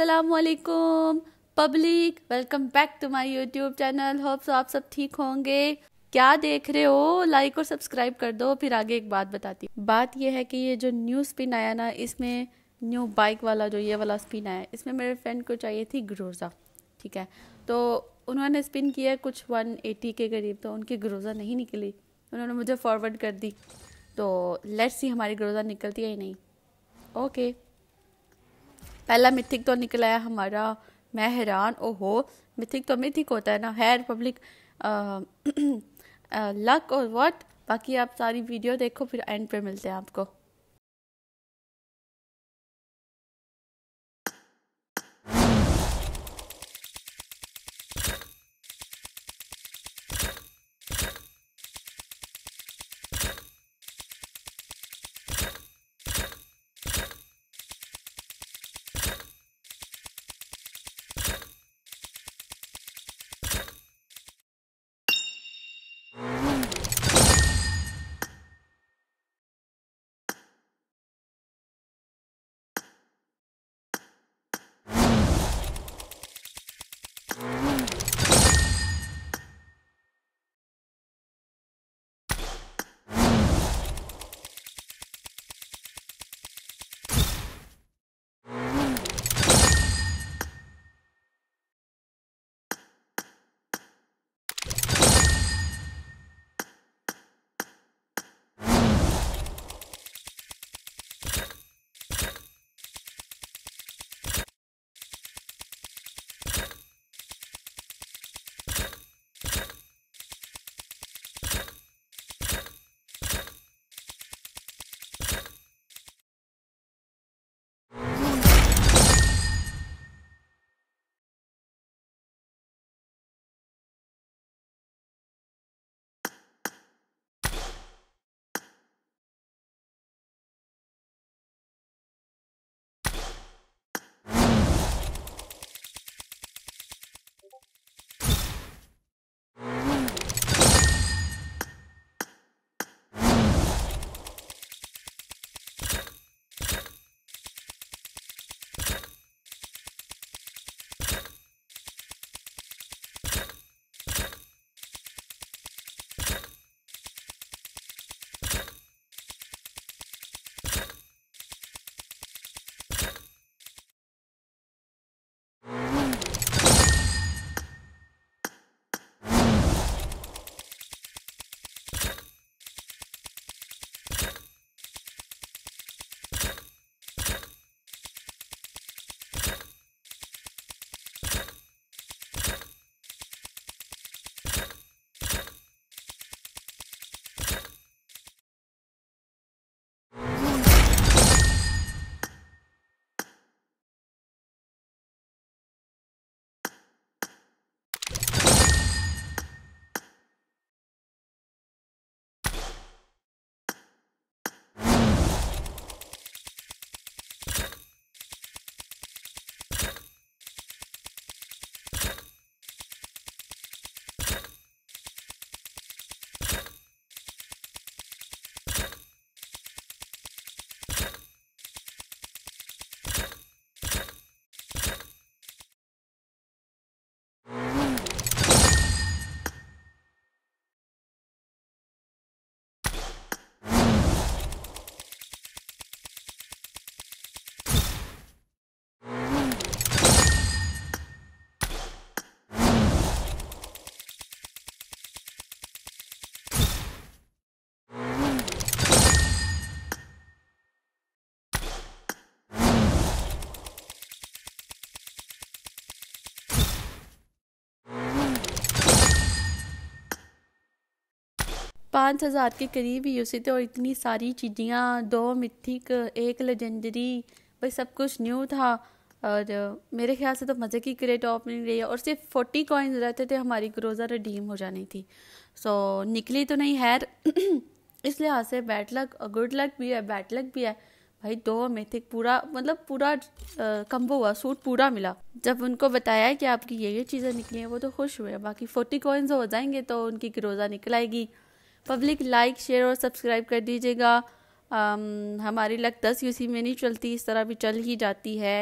असलकुम public welcome back to my YouTube channel hopes आप सब ठीक होंगे क्या देख रहे हो लाइक और सब्सक्राइब कर दो फिर आगे एक बात बताती बात यह है कि ये जो न्यू स्पिन आया ना इसमें न्यू बाइक वाला जो ये वाला स्पिन आया इसमें मेरे फ्रेंड को चाहिए थी ग्रोज़ा ठीक है तो उन्होंने स्पिन किया कुछ 180 के करीब तो उनकी ग्रोज़ा नहीं निकली उन्होंने मुझे फॉरवर्ड कर दी तो लेट्स सी हमारी ग्रोज़ा निकलती है या नहीं ओके पहला मिथिक तो निकल आया हमारा मैं हैरान ओहो मिथिक तो मिथिक होता है ना है पब्लिक लक और व्हाट बाकी आप सारी वीडियो देखो फिर एंड पे मिलते हैं आपको पाँच हज़ार के करीब ही उसी थे और इतनी सारी चीज़ियाँ दो मिथिक एक लजेंडरी भाई सब कुछ न्यू था और मेरे ख्याल से तो मज़े की क्रेट ओपनिंग रही है और सिर्फ फोर्टी कॉइन्स रहते थे हमारी ग्रोज़ा रिडीम हो जानी थी सो निकली तो नहीं हैर इस लिहाज से बैड लक और गुड लक भी है बैड लक भी है भाई दो मेथिक पूरा मतलब पूरा कम्बो हुआ सूट पूरा मिला जब उनको बताया कि आपकी ये ये चीज़ें निकली हैं वो तो खुश हुए बाकी फोर्टी कॉइन्स हो जाएंगे तो उनकी ग्रोज़ा निकल आएगी पब्लिक लाइक शेयर और सब्सक्राइब कर दीजिएगा um, हमारी लक दस यूसी में नहीं चलती इस तरह भी चल ही जाती है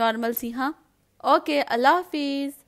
नॉर्मल सी हाँ ओके अल्लाह हाफिज़